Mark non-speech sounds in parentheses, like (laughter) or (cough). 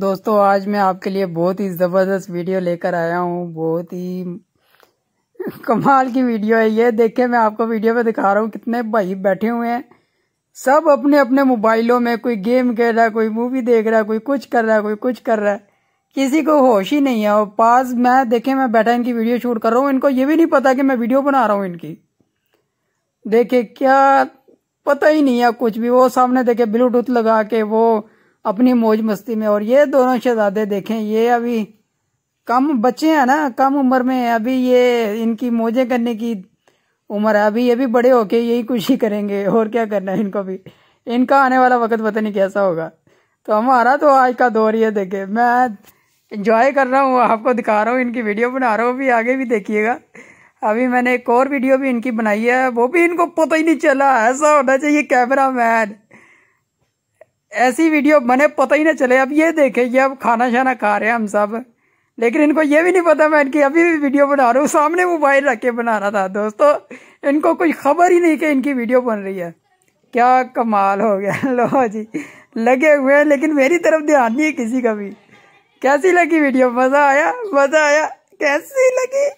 दोस्तों आज मैं आपके लिए बहुत ही ज़बरदस्त वीडियो लेकर आया हूँ बहुत ही कमाल की वीडियो है ये देखे मैं आपको वीडियो में दिखा रहा हूँ कितने भाई बैठे हुए हैं सब अपने अपने मोबाइलों में कोई गेम खेल रहा है कोई मूवी देख रहा है कोई कुछ कर रहा है कोई कुछ कर रहा है किसी को होश ही नहीं है और पास मैं देखे मैं बैठा इनकी वीडियो शूट कर रहा हूँ इनको ये भी नहीं पता कि मैं वीडियो बना रहा हूँ इनकी देखे क्या पता ही नहीं है कुछ भी वो सामने देखे ब्लूटूथ लगा के वो अपनी मौज मस्ती में और ये दोनों शहजादे देखें ये अभी कम बच्चे हैं ना कम उम्र में अभी ये इनकी मौजें करने की उम्र है अभी ये भी बड़े होके यही खुशी करेंगे और क्या करना है इनको भी इनका आने वाला वक्त पता नहीं कैसा होगा तो हमारा तो आज का दौर ये देखे मैं इंजॉय कर रहा हूँ आपको दिखा रहा हूँ इनकी वीडियो बना रहा हूँ अभी आगे भी देखिएगा अभी मैंने एक और वीडियो भी इनकी बनाई है वो भी इनको पता ही नहीं चला ऐसा होना चाहिए कैमरा मैन ऐसी वीडियो बने पता ही ना चले अब ये देखे ये अब खाना शाना खा रहे हैं हम सब लेकिन इनको ये भी नहीं पता मैं इनकी अभी भी वीडियो बना रहा हूँ सामने मोबाइल रख के बना रहा था दोस्तों इनको कोई खबर ही नहीं कि इनकी वीडियो बन रही है क्या कमाल हो गया (laughs) लो जी लगे हुए हैं लेकिन मेरी तरफ ध्यान नहीं है किसी का भी कैसी लगी वीडियो मज़ा आया मज़ा आया कैसी लगी